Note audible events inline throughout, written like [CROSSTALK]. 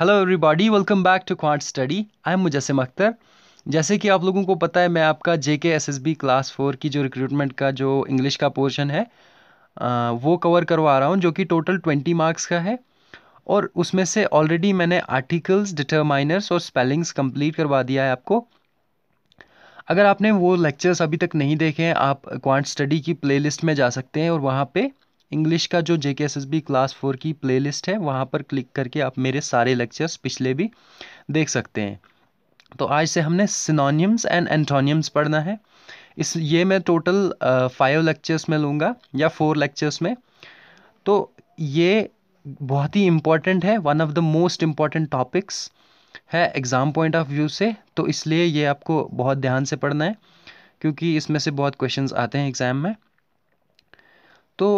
Hello everybody welcome back to Quant Study I am Mujassam Akhtar जैसे कि आप लोगों को पता है मैं आपका J K S S B class four की जो रिक्रूटमेंट का जो इंग्लिश का पोर्शन है आ, वो कवर करवा रहा हूँ जो कि टोटल ट्वेंटी मार्क्स का है और उसमें से ऑलरेडी मैंने आर्टिकल्स डिटरमाइनर्स और स्पेलिंग्स कंप्लीट करवा दिया है आपको अगर आपने वो लेक्चर्स अभी तक नहीं देखे हैं आप क्वांट स्टडी की प्लेलिस्ट में जा सकते हैं और वहाँ पर इंग्लिश का जो जे क्लास फोर की प्लेलिस्ट है वहाँ पर क्लिक करके आप मेरे सारे लेक्चर्स पिछले भी देख सकते हैं तो आज से हमने सिनोनियम्स एंड एंटोनियम्स पढ़ना है इस ये मैं टोटल फाइव लेक्चर्स में लूँगा या फोर लेक्चर्स में तो ये बहुत ही इम्पॉर्टेंट है one of the most important topics है एग्ज़ाम पॉइंट ऑफ व्यू से तो इसलिए ये आपको बहुत ध्यान से पढ़ना है क्योंकि इसमें से बहुत क्वेश्चंस आते हैं एग्ज़ाम में तो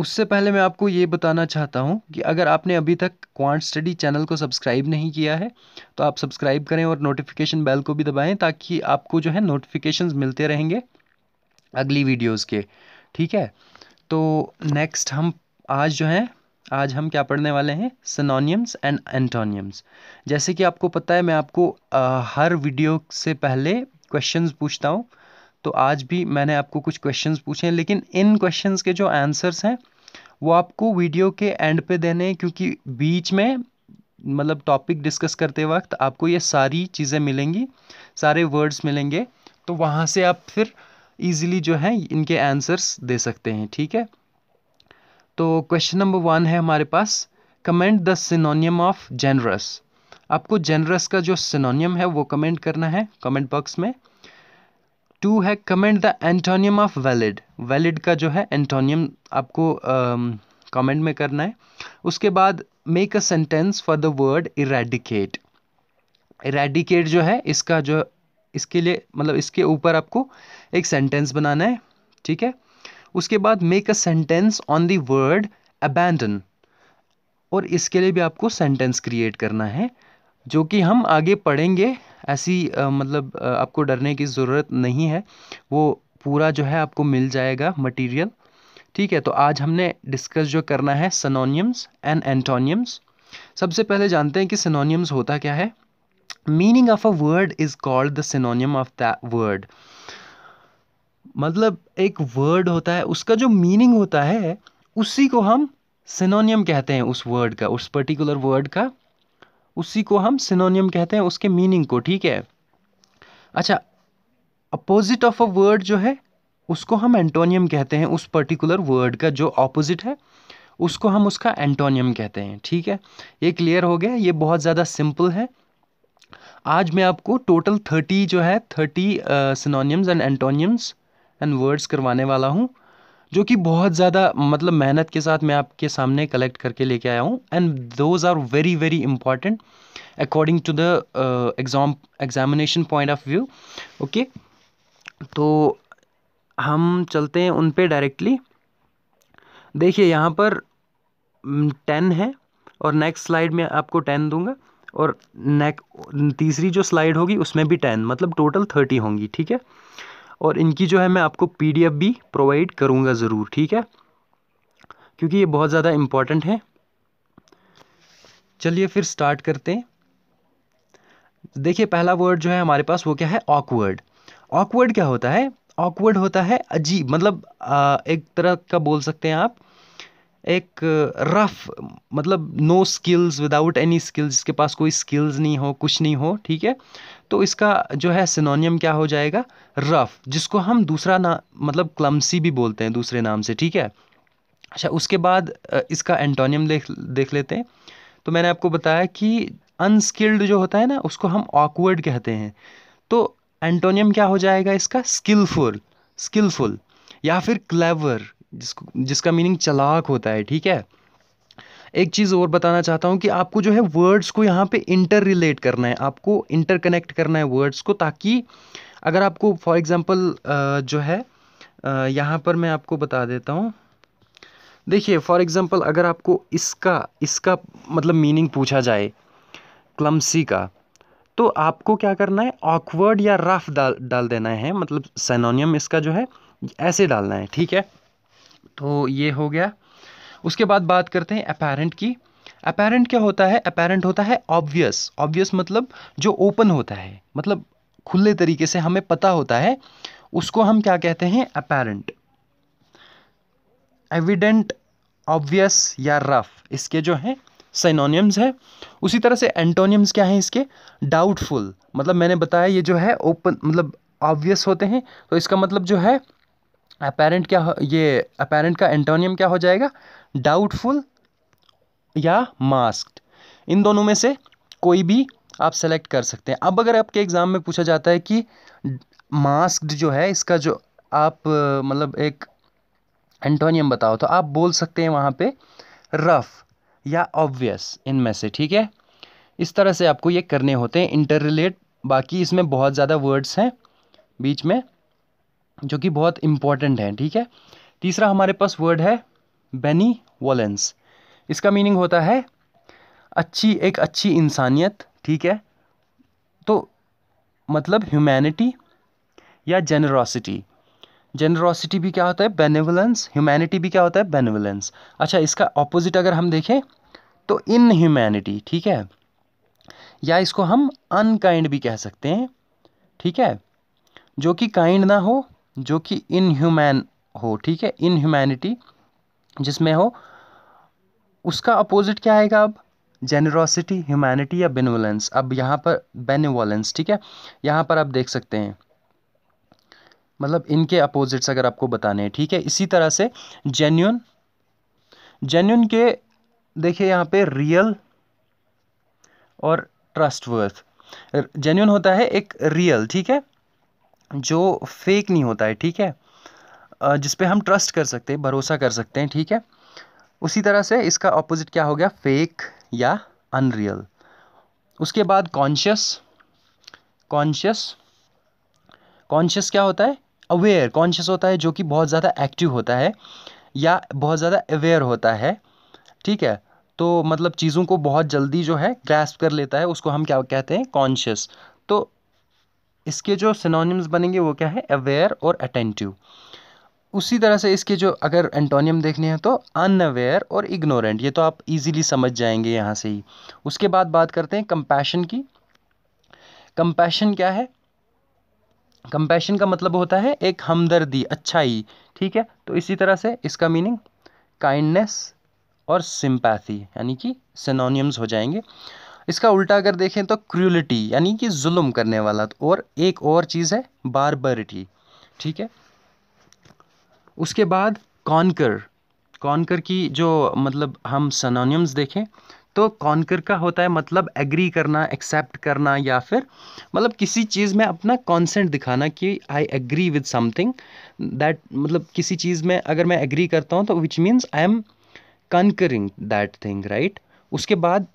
उससे पहले मैं आपको ये बताना चाहता हूँ कि अगर आपने अभी तक क्वांट स्टडी चैनल को सब्सक्राइब नहीं किया है तो आप सब्सक्राइब करें और नोटिफिकेशन बेल को भी दबाएं ताकि आपको जो है नोटिफिकेशन मिलते रहेंगे अगली वीडियोज़ के ठीक है तो नेक्स्ट हम आज जो हैं आज हम क्या पढ़ने वाले हैं सनोनियम्स एंड एंटोनियम्स जैसे कि आपको पता है मैं आपको आ, हर वीडियो से पहले क्वेश्चंस पूछता हूँ तो आज भी मैंने आपको कुछ क्वेश्चन पूछे हैं लेकिन इन क्वेश्चन के जो आंसर्स हैं वो आपको वीडियो के एंड पे देने हैं क्योंकि बीच में मतलब टॉपिक डिस्कस करते वक्त आपको ये सारी चीज़ें मिलेंगी सारे वर्ड्स मिलेंगे तो वहाँ से आप फिर ईजिली जो है इनके आंसर्स दे सकते हैं ठीक है तो क्वेश्चन नंबर वन है हमारे पास comment the synonym of generous आपको जेनरस का जो सिनोनियम है वो कमेंट करना है कमेंट बॉक्स में टू है comment the antonym of valid valid का जो है एंटोनियम आपको कमेंट uh, में करना है उसके बाद make a sentence for the word eradicate eradicate जो है इसका जो इसके लिए मतलब इसके ऊपर आपको एक सेंटेंस बनाना है ठीक है उसके बाद make a sentence on the word abandon और इसके लिए भी आपको सेंटेंस क्रिएट करना है जो कि हम आगे पढ़ेंगे ऐसी मतलब आपको डरने की ज़रूरत नहीं है वो पूरा जो है आपको मिल जाएगा मटेरियल ठीक है तो आज हमने डिस्कस जो करना है सनोनियम्स एंड एंटोनियम्स सबसे पहले जानते हैं कि सनोनियम्स होता क्या है meaning of a word is called the synonym of the word मतलब एक वर्ड होता है उसका जो मीनिंग होता है उसी को हम सिनोनियम कहते हैं उस वर्ड का उस पर्टिकुलर वर्ड का उसी को हम सिनोनियम कहते हैं उसके मीनिंग को ठीक है अच्छा अपोजिट ऑफ अ वर्ड जो है उसको हम एंटोनियम कहते हैं उस पर्टिकुलर वर्ड का जो ऑपोजिट है उसको हम उसका एंटोनियम कहते हैं ठीक है ये क्लियर हो गया ये बहुत ज़्यादा सिंपल है आज मैं आपको टोटल थर्टी जो है thirty synonyms and antonyms and words करवाने वाला हूँ जो कि बहुत ज़्यादा मतलब मेहनत के साथ मैं आपके सामने कलेक्ट करके लेके आया हूँ and those are very very important according to the exam examination point of view okay तो हम चलते हैं उन पे डायरेक्टली देखिए यहाँ पर टेन है और नेक्स्ट स्लाइड में आपको टेन दूंगा और नेक तीसरी जो स्लाइड होगी उसमें भी टेन मतलब टोटल थर्टी होंगी ठीक है और इनकी जो है मैं आपको पी भी प्रोवाइड करूँगा ज़रूर ठीक है क्योंकि ये बहुत ज़्यादा इम्पॉर्टेंट है चलिए फिर स्टार्ट करते हैं देखिए पहला वर्ड जो है हमारे पास वो क्या है ऑकवर्ड ऑकवर्ड क्या होता है ऑकवर्ड होता है अजीब मतलब एक तरह का बोल सकते हैं आप एक रफ मतलब no skills without any skills जिसके पास कोई स्किल्स नहीं हो कुछ नहीं हो ठीक है तो इसका जो है सिनोनियम क्या हो जाएगा रफ़ जिसको हम दूसरा ना मतलब क्लमसी भी बोलते हैं दूसरे नाम से ठीक है अच्छा उसके बाद इसका एंटोनियम देख देख लेते हैं तो मैंने आपको बताया कि अनस्किल्ड जो होता है ना उसको हम ऑकवर्ड कहते हैं तो एंटोनियम क्या हो जाएगा इसका स्किलफुल स्किलफुल या फिर क्लेवर जिसको जिसका मीनिंग चलाक होता है ठीक है एक चीज़ और बताना चाहता हूँ कि आपको जो है वर्ड्स को यहाँ पे इंटर रिलेट करना है आपको इंटर कनेक्ट करना है वर्ड्स को ताकि अगर आपको फॉर एग्ज़ाम्पल जो है यहाँ पर मैं आपको बता देता हूँ देखिए फॉर एग्ज़ाम्पल अगर आपको इसका इसका मतलब मीनिंग पूछा जाए क्लमसी का तो आपको क्या करना है ऑकवर्ड या रफ डाल डाल देना है मतलब सैनोनियम इसका जो है ऐसे डालना है ठीक है तो ये हो गया उसके बाद बात करते हैं अपेरेंट की अपेरेंट क्या होता है अपेरेंट होता है ऑब्वियस ऑब्वियस मतलब जो ओपन होता है मतलब खुले तरीके से हमें पता होता है उसको हम क्या कहते हैं अपेरेंट एविडेंट ऑब्वियस या रफ इसके जो हैं सैनोनियम्स है उसी तरह से एंटोनियम्स क्या हैं इसके डाउटफुल मतलब मैंने बताया ये जो है ओपन मतलब ऑब्वियस होते हैं तो इसका मतलब जो है अपेरेंट क्या हो ये अपेरेंट का एंटोनियम क्या हो जाएगा डाउटफुल या मास्क्ड इन दोनों में से कोई भी आप सेलेक्ट कर सकते हैं अब अगर आपके एग्ज़ाम में पूछा जाता है कि मास्क्ड जो है इसका जो आप मतलब एक एंटोनियम बताओ तो आप बोल सकते हैं वहाँ पे रफ़ या ऑब्वियस इनमें से ठीक है इस तरह से आपको ये करने होते हैं इंटर रिलेट बाकी इसमें बहुत ज़्यादा वर्ड्स हैं बीच में जो कि बहुत इम्पॉर्टेंट हैं ठीक है तीसरा हमारे पास वर्ड है बेनी वॉलेंस इसका मीनिंग होता है अच्छी एक अच्छी इंसानियत ठीक है तो मतलब ह्यूमैनिटी या जेनरॉसिटी जेनरॉसिटी भी क्या होता है बेनिवलेंस ह्यूमैनिटी भी क्या होता है बेनिवलेंस अच्छा इसका ऑपोजिट अगर हम देखें तो इन ह्यूमैनिटी ठीक है या इसको हम अनकाइंड भी कह सकते हैं ठीक है जो कि काइंड ना हो जो कि इनह्यूमैन हो ठीक है इनह्यूमैनिटी जिसमें हो उसका अपोजिट क्या आएगा अब जेनरोसिटी ह्यूमैनिटी या बेनवलेंस अब यहाँ पर बेनवलेंस ठीक है यहाँ पर आप देख सकते हैं मतलब इनके अपोजिट्स अगर आपको बताने हैं ठीक है इसी तरह से जेन्यून जेन्यून के देखिए यहाँ पे रियल और ट्रस्टवर्थ जेन्यून होता है एक रियल ठीक है जो फेक नहीं होता है ठीक है जिस पे हम ट्रस्ट कर सकते हैं भरोसा कर सकते हैं ठीक है उसी तरह से इसका ऑपोजिट क्या हो गया फेक या अनरियल उसके बाद कॉन्शियस कॉन्शियस कॉन्शियस क्या होता है अवेयर कॉन्शियस होता है जो कि बहुत ज़्यादा एक्टिव होता है या बहुत ज़्यादा अवेयर होता है ठीक है तो मतलब चीज़ों को बहुत जल्दी जो है ग्रैस्प कर लेता है उसको हम क्या कहते हैं कॉन्शियस तो इसके जो सिनोनिम्स बनेंगे वो क्या है अवेयर और अटेंटिव उसी तरह से इसके जो अगर एंटोनियम देखने हैं तो अनअवेयर और इग्नोरेंट ये तो आप इजीली समझ जाएंगे यहाँ से ही उसके बाद बात करते हैं कंपैशन की कंपैशन क्या है कंपैशन का मतलब होता है एक हमदर्दी अच्छाई ठीक है तो इसी तरह से इसका मीनिंग काइंडनेस और सिंपैथी यानी कि सिनोनियम्स हो जाएंगे इसका उल्टा अगर देखें तो क्रूलिटी यानी कि जुल्म करने वाला और एक और चीज़ है बारबरिटी ठीक है उसके बाद कॉन्कर कॉन्कर की जो मतलब हम सनोनियम्स देखें तो कॉन्कर का होता है मतलब एग्री करना एक्सेप्ट करना या फिर मतलब किसी चीज़ में अपना कॉन्सेंट दिखाना कि I agree with something that मतलब किसी चीज़ में अगर मैं एग्री करता हूँ तो which means I am concurring that thing right उसके बाद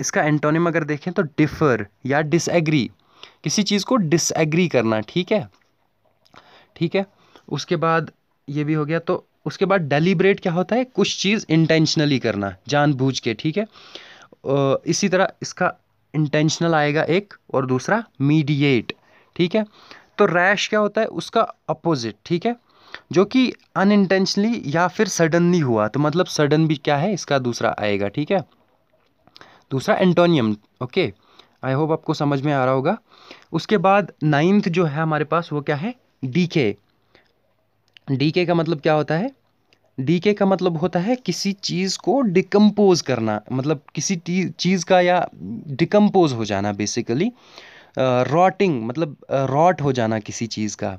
इसका एंटोनिम अगर देखें तो डिफर या डिसएग्री किसी चीज़ को डिसएग्री करना ठीक है ठीक है उसके बाद ये भी हो गया तो उसके बाद डेलीब्रेट क्या होता है कुछ चीज़ इंटेंशनली करना जानबूझ के ठीक है इसी तरह इसका इंटेंशनल आएगा एक और दूसरा मीडिएट ठीक है तो रैश क्या होता है उसका अपोजिट ठीक है जो कि अनइंटेंशनली या फिर सडनली हुआ तो मतलब सडन भी क्या है इसका दूसरा आएगा ठीक है दूसरा एंटोनियम ओके आई होप आपको समझ में आ रहा होगा उसके बाद नाइन्थ जो है हमारे पास वो क्या है डी के डी के का मतलब क्या होता है डी के का मतलब होता है किसी चीज़ को डिकम्पोज करना मतलब किसी चीज़ का या डिकम्पोज हो जाना बेसिकली रॉटिंग मतलब रॉट हो जाना किसी चीज़ का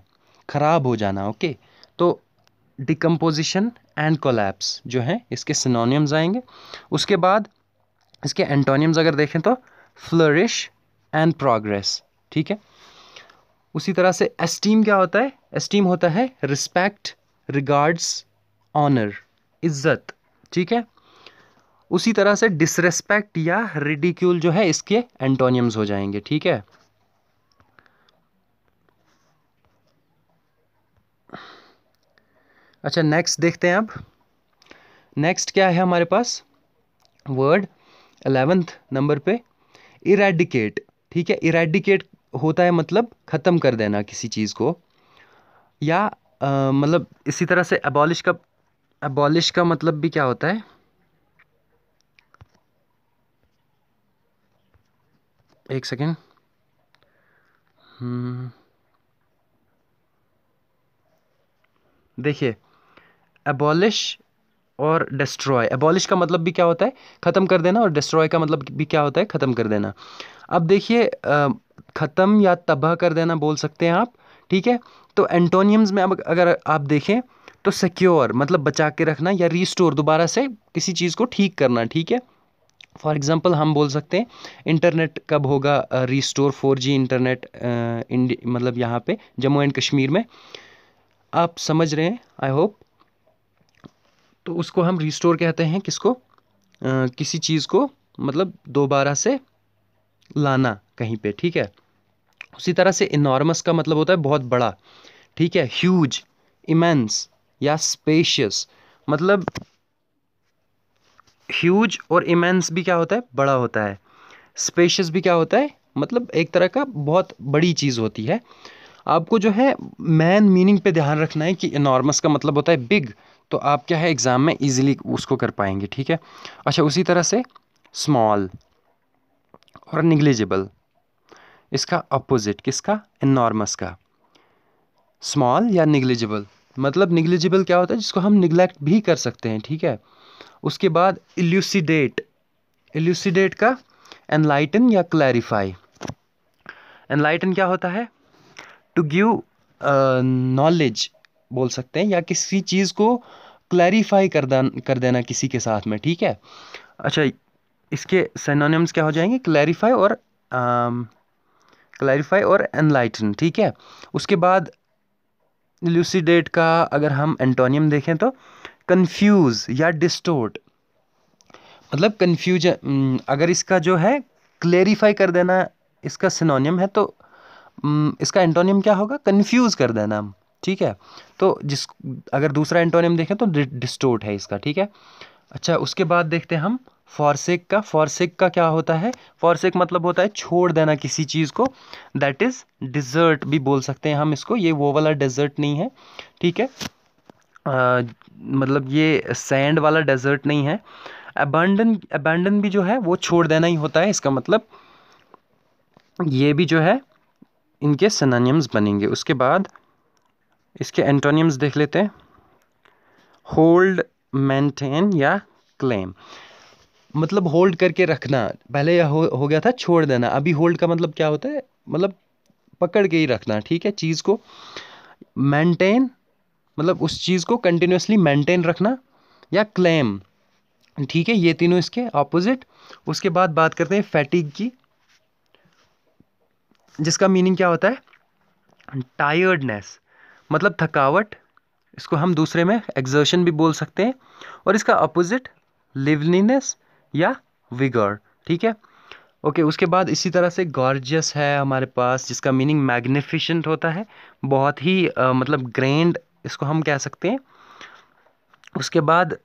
ख़राब हो जाना ओके okay? तो डिकम्पोजिशन एंड कोलैप्स जो हैं इसके सिनोनियम्स आएंगे उसके बाद इसके एंटोनियम्स अगर देखें तो फ्लरिश एंड प्रोग्रेस ठीक है उसी तरह से एस्टीम क्या होता है एस्टीम होता है रिस्पेक्ट रिगार्ड्स ऑनर इज्जत ठीक है उसी तरह से डिसरेस्पेक्ट या रिडिक्यूल जो है इसके एंटोनियम्स हो जाएंगे ठीक है अच्छा नेक्स्ट देखते हैं अब नेक्स्ट क्या है हमारे पास वर्ड अलेवेंथ नंबर पे इरेडिकेट ठीक है इरेडिकेट होता है मतलब ख़त्म कर देना किसी चीज़ को या आ, मतलब इसी तरह से अबॉलिश का अबॉलिश का मतलब भी क्या होता है एक सेकेंड हम्म। देखिए अबॉलिश और डिस्ट्रॉय एबॉलिश का मतलब भी क्या होता है ख़त्म कर देना और डिस्ट्रॉय का मतलब भी क्या होता है ख़त्म कर देना अब देखिए ख़त्म या तबाह कर देना बोल सकते हैं आप ठीक है तो एंटोनियम्स में अब अगर आप देखें तो सिक्योर मतलब बचा के रखना या रीस्टोर दोबारा से किसी चीज़ को ठीक करना ठीक है फॉर एग्ज़ाम्पल हम बोल सकते हैं इंटरनेट कब होगा रीस्टोर फोर जी इंटरनेट मतलब यहाँ पे जम्मू एंड कश्मीर में आप समझ रहे हैं आई होप तो उसको हम रिस्टोर कहते हैं किसको आ, किसी चीज़ को मतलब दोबारा से लाना कहीं पे ठीक है उसी तरह से इनॉर्मस का मतलब होता है बहुत बड़ा ठीक है ह्यूज इमेंस या स्पेशियस मतलब ह्यूज और इमेंस भी क्या होता है बड़ा होता है स्पेशियस भी क्या होता है मतलब एक तरह का बहुत बड़ी चीज़ होती है आपको जो है मैन मीनिंग पे ध्यान रखना है कि इनॉर्मस का मतलब होता है बिग तो आप क्या है एग्ज़ाम में ईजिली उसको कर पाएंगे ठीक है अच्छा उसी तरह से स्मॉल और निगलिजिबल इसका अपोजिट किसका इनॉर्मस का स्मॉल या निग्लिजिबल मतलब निगलिजिबल क्या होता है जिसको हम निगलेक्ट भी कर सकते हैं ठीक है उसके बाद एल्यूसीडेट एल्यूसीडेट का एनलाइटन या क्लैरिफाई एनलाइटन क्या होता है टू गिव नॉलेज बोल सकते हैं या किसी चीज़ को क्लैरिफाई कर दान कर देना किसी के साथ में ठीक है अच्छा इसके सिनोनिम्स क्या हो जाएंगे क्लैरिफाई और क्लैरिफाई um, और एनलाइटन ठीक है उसके बाद ल्यूसीडेट का अगर हम एंटोनियम देखें तो कंफ्यूज या डिस्टोर्ट मतलब कन्फ्यूजन um, अगर इसका जो है क्लेरिफाई कर देना इसका सिनोनियम है तो um, इसका एंटोनियम क्या होगा कन्फ्यूज कर देना ठीक है तो जिस अगर दूसरा एंटोनियम देखें तो डिस्टोर्ट है इसका ठीक है अच्छा उसके बाद देखते हैं हम फॉरसेक का फॉरसेक का क्या होता है फॉरसेक मतलब होता है छोड़ देना किसी चीज़ को दैट इज़ डिज़र्ट भी बोल सकते हैं हम इसको ये वो वाला डेजर्ट नहीं है ठीक है आ, मतलब ये सैंड वाला डेजर्ट नहीं है अबैंडन अबैंडन भी जो है वो छोड़ देना ही होता है इसका मतलब ये भी जो है इनके सनानियम्स बनेंगे उसके बाद इसके एंटोनियम्स देख लेते हैं होल्ड मेंटेन या क्लेम मतलब होल्ड करके रखना पहले हो, हो गया था छोड़ देना अभी होल्ड का मतलब क्या होता है मतलब पकड़ के ही रखना ठीक है चीज़ को मेंटेन मतलब उस चीज़ को कंटिन्यूसली मेंटेन रखना या क्लेम ठीक है ये तीनों इसके ऑपोजिट उसके बाद बात करते हैं फैटिक की जिसका मीनिंग क्या होता है टायर्डनेस मतलब थकावट इसको हम दूसरे में एग्जर्शन भी बोल सकते हैं और इसका अपोजिट लिवलीनेस या विगर ठीक है ओके उसके बाद इसी तरह से गॉर्जियस है हमारे पास जिसका मीनिंग मैग्निफिशेंट होता है बहुत ही आ, मतलब ग्रैंड इसको हम कह सकते हैं उसके बाद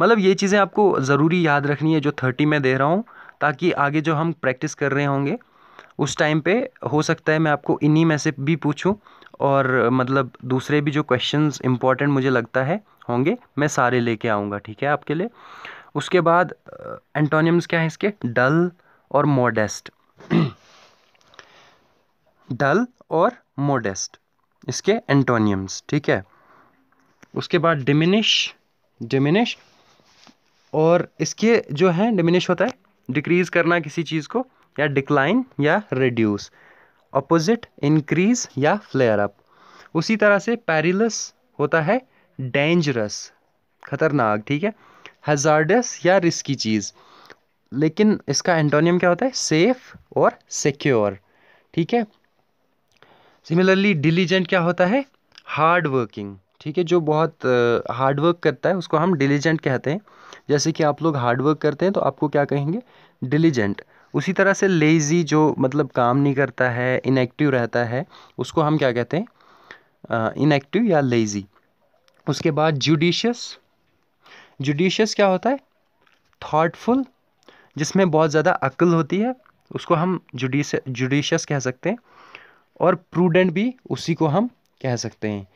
मतलब ये चीज़ें आपको ज़रूरी याद रखनी है जो थर्टी में दे रहा हूँ ताकि आगे जो हम प्रैक्टिस कर रहे होंगे उस टाइम पे हो सकता है मैं आपको इन्हीं में से भी पूछूं और मतलब दूसरे भी जो क्वेश्चंस इंपॉर्टेंट मुझे लगता है होंगे मैं सारे लेके आऊँगा ठीक है आपके लिए उसके बाद एंटोनियम्स क्या हैं इसके डल और मोडेस्ट डल [CLEARS THROAT] और मोडेस्ट इसके एंटोनियम्स ठीक है उसके बाद डिमिनिश डिमिनिश और इसके जो है डिमिनिश होता है डिक्रीज़ करना किसी चीज़ को या डिक्लाइन या रिड्यूस अपोजिट इंक्रीज या फ्लेयर अप उसी तरह से पैरिलस होता है डेंजरस खतरनाक ठीक है हजार्डस या रिस्की चीज़ लेकिन इसका एंटोनियम क्या होता है सेफ और सिक्योर ठीक है सिमिलरली डिलीजेंट क्या होता है हार्ड वर्किंग ठीक है जो बहुत हार्ड uh, वर्क करता है उसको हम डिलीजेंट कहते हैं जैसे कि आप लोग हार्ड वर्क करते हैं तो आपको क्या कहेंगे डिलीजेंट उसी तरह से लेज़ी जो मतलब काम नहीं करता है इनएक्टिव रहता है उसको हम क्या कहते हैं इनएक्टिव या लेज़ी उसके बाद जुडिशियस जुडिशियस क्या होता है थाटफुल जिसमें बहुत ज़्यादा अक्ल होती है उसको हम जुडिस जुडिशियस कह सकते हैं और प्रूडेंट भी उसी को हम कह सकते हैं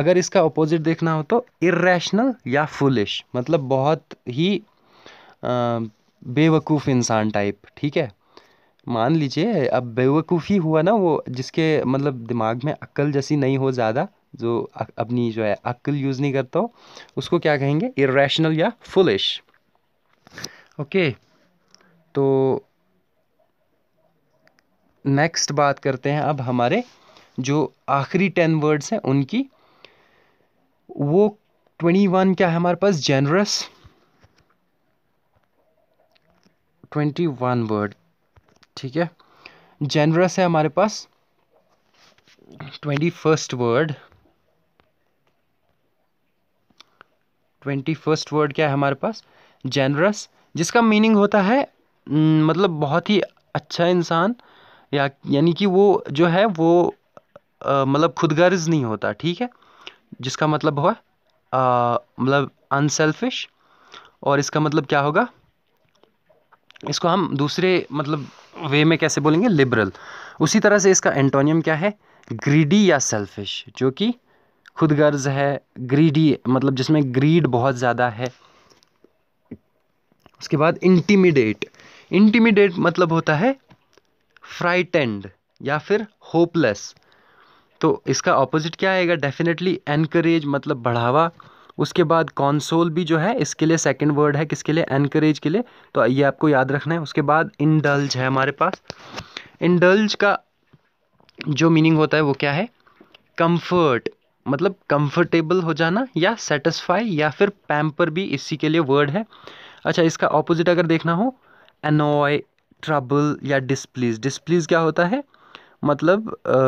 अगर इसका अपोजिट देखना हो तो इरेशनल या फुलिश मतलब बहुत ही आ, बेवकूफ़ इंसान टाइप ठीक है मान लीजिए अब बेवकूफ़ ही हुआ ना वो जिसके मतलब दिमाग में अक्ल जैसी नहीं हो ज़्यादा जो अपनी जो है अक्ल यूज़ नहीं करता हो उसको क्या कहेंगे इरेशनल या फुलिश ओके तो नेक्स्ट बात करते हैं अब हमारे जो आखिरी टेन वर्ड्स हैं उनकी वो ट्वेंटी वन क्या है हमारे पास जेनरस ट्वेंटी वन वर्ड ठीक है जेनरस है हमारे पास twenty first word twenty first word क्या है हमारे पास जेनरस जिसका मीनिंग होता है मतलब बहुत ही अच्छा इंसान या यानी कि वो जो है वो आ, मतलब खुदगर्ज नहीं होता ठीक है जिसका मतलब हुआ मतलब अनसेल्फिश और इसका मतलब क्या होगा इसको हम दूसरे मतलब वे में कैसे बोलेंगे लिबरल उसी तरह से इसका एंटोनियम क्या है ग्रीडी या सेल्फिश जो कि खुद गर्ज है ग्रीडी मतलब जिसमें ग्रीड बहुत ज़्यादा है उसके बाद इंटीमिडेट इंटीमिडेट मतलब होता है फ्राइटेंड या फिर होपलेस तो इसका ऑपोजिट क्या आएगा डेफिनेटली एनकरेज मतलब बढ़ावा उसके बाद कॉन्सोल भी जो है इसके लिए सेकंड वर्ड है किसके लिए एनकरेज के लिए तो ये आपको याद रखना है उसके बाद इंडल्ज है हमारे पास इंडल्ज का जो मीनिंग होता है वो क्या है कम्फर्ट मतलब कंफर्टेबल हो जाना या सेटिस्फाई या फिर पैम्पर भी इसी के लिए वर्ड है अच्छा इसका ऑपोजिट अगर देखना हो एनॉय ट्रबल या डिसप्लीज डिस्प्लीज क्या होता है मतलब आ,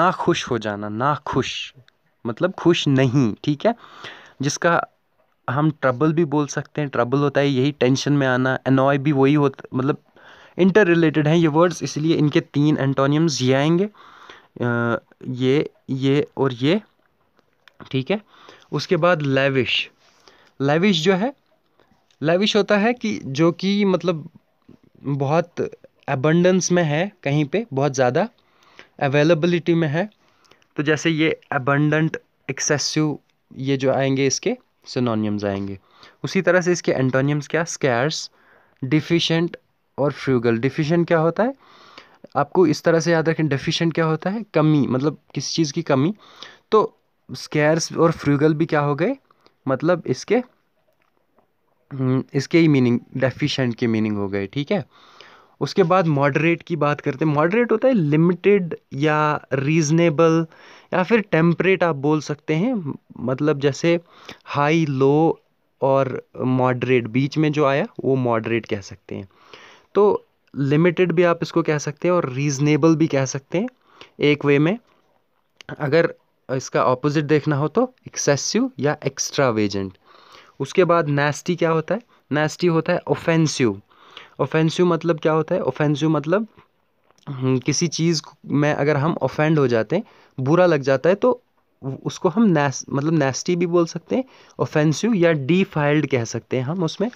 ना खुश हो जाना ना खुश मतलब खुश नहीं ठीक है जिसका हम ट्रबल भी बोल सकते हैं ट्रबल होता है यही टेंशन में आना अनॉय भी वही होता मतलब इंटर रिलेटेड हैं ये वर्ड्स इसलिए इनके तीन एंटोनियम्स ये आएंगे ये ये और ये ठीक है उसके बाद लेविश लेविश जो है लेविश होता है कि जो कि मतलब बहुत एबंडेंस में है कहीं पे बहुत ज़्यादा अवेलेबलिटी में है तो जैसे ये एबंडेंट एक्सेसिव ये जो आएंगे इसके सिनोनिम्स आएंगे उसी तरह से इसके एंटोनियम्स क्या स्कैर्स डिफिशेंट और फ्रूगल डिफिशेंट क्या होता है आपको इस तरह से याद रखें डिफिशेंट क्या होता है कमी मतलब किसी चीज़ की कमी तो स्कैर्स और फ्रूगल भी क्या हो गए मतलब इसके हम्म, इसके ही मीनिंग डेफिशेंट के मीनिंग हो गए ठीक है उसके बाद मॉडरेट की बात करते हैं मॉडरेट होता है लिमिटेड या रीज़नेबल या फिर टेम्परेट आप बोल सकते हैं मतलब जैसे हाई लो और मॉडरेट बीच में जो आया वो मॉडरेट कह सकते हैं तो लिमिटेड भी आप इसको कह सकते हैं और रीज़नेबल भी कह सकते हैं एक वे में अगर इसका ऑपोजिट देखना हो तो एक्सेसिव या एक्स्ट्रावेजेंट उसके बाद नेस्टी क्या होता है नेस्टी होता है ऑफेंसिव ऑफेंसिव मतलब क्या होता है ऑफेंसिव मतलब हम्म, किसी चीज़ में अगर हम ऑफेंड हो जाते हैं बुरा लग जाता है तो उसको हम नैस मतलब नेस्टी भी बोल सकते हैं ऑफेंसिव या डिफाइल्ड कह सकते हैं हम उसमें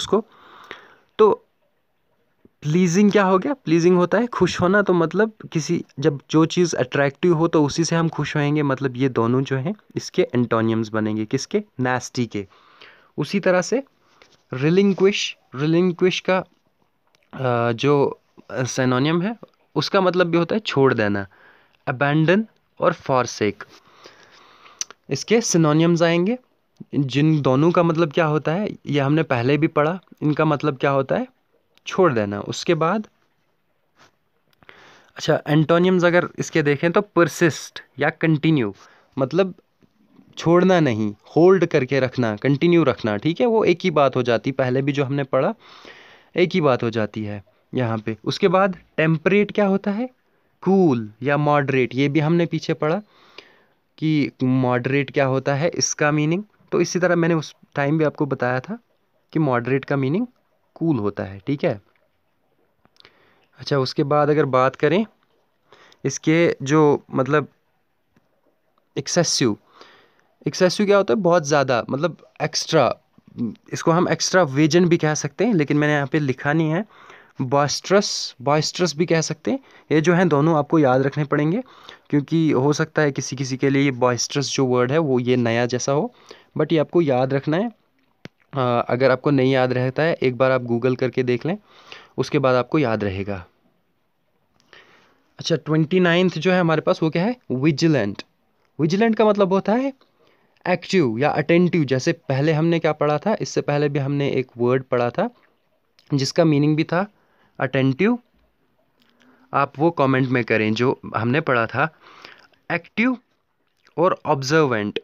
उसको तो प्लीजिंग क्या हो गया प्लीजिंग होता है खुश होना तो मतलब किसी जब जो चीज़ अट्रैक्टिव हो तो उसी से हम खुश होएंगे मतलब ये दोनों जो हैं इसके एंटोनियम्स बनेंगे किसके नेस्टी के उसी तरह से रिलिंक्विश रिलिंक्विश का जो सैनोनियम है उसका मतलब भी होता है छोड़ देना अबैंडन और फॉरसेक इसके सिनोनियम्स आएंगे जिन दोनों का मतलब क्या होता है यह हमने पहले भी पढ़ा इनका मतलब क्या होता है छोड़ देना उसके बाद अच्छा एंटोनियम्स अगर इसके देखें तो परसिस्ट या कंटिन्यू मतलब छोड़ना नहीं होल्ड करके रखना कंटिन्यू रखना ठीक है वो एक ही बात हो जाती पहले भी जो हमने पढ़ा एक ही बात हो जाती है यहाँ पे उसके बाद टेम्परेट क्या होता है कूल cool या मॉडरेट ये भी हमने पीछे पढ़ा कि मॉडरेट क्या होता है इसका मीनिंग तो इसी तरह मैंने उस टाइम भी आपको बताया था कि मॉडरेट का मीनिंग कूल cool होता है ठीक है अच्छा उसके बाद अगर बात करें इसके जो मतलब एक्सेसिव एक्सेसिव क्या होता है बहुत ज़्यादा मतलब एक्स्ट्रा इसको हम एक्स्ट्रा वेजन भी कह सकते हैं लेकिन मैंने यहाँ पे लिखा नहीं है बॉस्ट्रस बॉस्ट्रस भी कह सकते हैं ये जो हैं दोनों आपको याद रखने पड़ेंगे क्योंकि हो सकता है किसी किसी के लिए ये बॉस्ट्रस जो वर्ड है वो ये नया जैसा हो बट ये आपको याद रखना है आ, अगर आपको नहीं याद रहता है एक बार आप गूगल करके देख लें उसके बाद आपको याद रहेगा अच्छा ट्वेंटी नाइन्थ जो है हमारे पास वो क्या है विजिलेंट विजिलेंट का मतलब होता है एक्टिव या अटेंटिव जैसे पहले हमने क्या पढ़ा था इससे पहले भी हमने एक वर्ड पढ़ा था जिसका मीनिंग भी था अटेंटिव आप वो कमेंट में करें जो हमने पढ़ा था एक्टिव और ऑब्जर्वेंट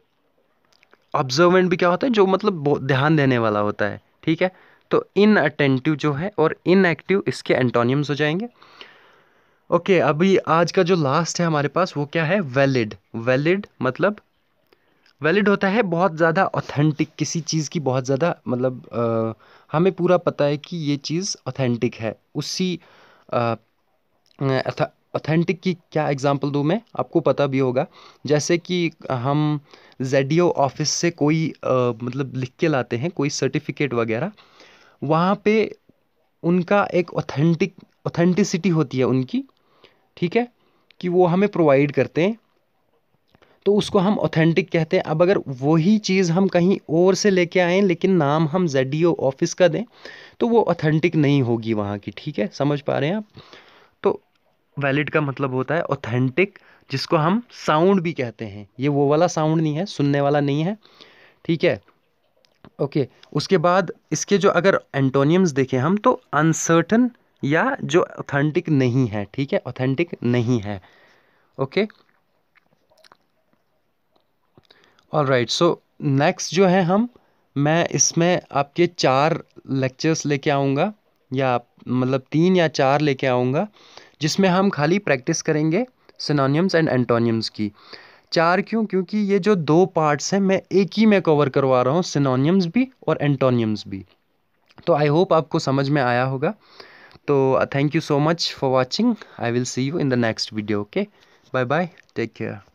ऑब्जर्वेंट भी क्या होता है जो मतलब ध्यान देने वाला होता है ठीक है तो इन अटेंटिव जो है और इन एक्टिव इसके एंटोनियम्स हो जाएंगे ओके okay, अभी आज का जो लास्ट है हमारे पास वो क्या है वैलिड वैलिड मतलब वैलिड होता है बहुत ज़्यादा ऑथेंटिक किसी चीज़ की बहुत ज़्यादा मतलब आ, हमें पूरा पता है कि ये चीज़ ऑथेंटिक है उसी ऑथेंटिक की क्या एग्जांपल दूँ मैं आपको पता भी होगा जैसे कि हम जेड ऑफिस से कोई आ, मतलब लिख के लाते हैं कोई सर्टिफिकेट वगैरह वहाँ पे उनका एक ऑथेंटिक ऑथेंटिसिटी होती है उनकी ठीक है कि वो हमें प्रोवाइड करते हैं तो उसको हम ऑथेंटिक कहते हैं अब अगर वही चीज़ हम कहीं और से लेके आए लेकिन नाम हम जेड ऑफिस का दें तो वो ऑथेंटिक नहीं होगी वहाँ की ठीक है समझ पा रहे हैं आप तो वैलिड का मतलब होता है ऑथेंटिक जिसको हम साउंड भी कहते हैं ये वो वाला साउंड नहीं है सुनने वाला नहीं है ठीक है ओके उसके बाद इसके जो अगर एंटोनियम्स देखें हम तो अनसर्टन या जो ऑथेंटिक नहीं है ठीक है ऑथेंटिक नहीं है okay okay? Right so next जो है हम मैं इसमें आपके चार लेक्चर्स लेके आऊँगा या मतलब तीन या चार लेके आऊँगा जिसमें हम खाली प्रैक्टिस करेंगे सिनोनियम्स एंड एंटोनियम्स की चार क्यों क्योंकि ये जो दो पार्ट्स हैं मैं एक ही में कवर करवा रहा हूँ सिनोनियम्स भी और एंटोनियम्स भी तो आई होप आपको समझ में आया होगा तो thank you so much for watching I will see you in the next video okay bye bye take care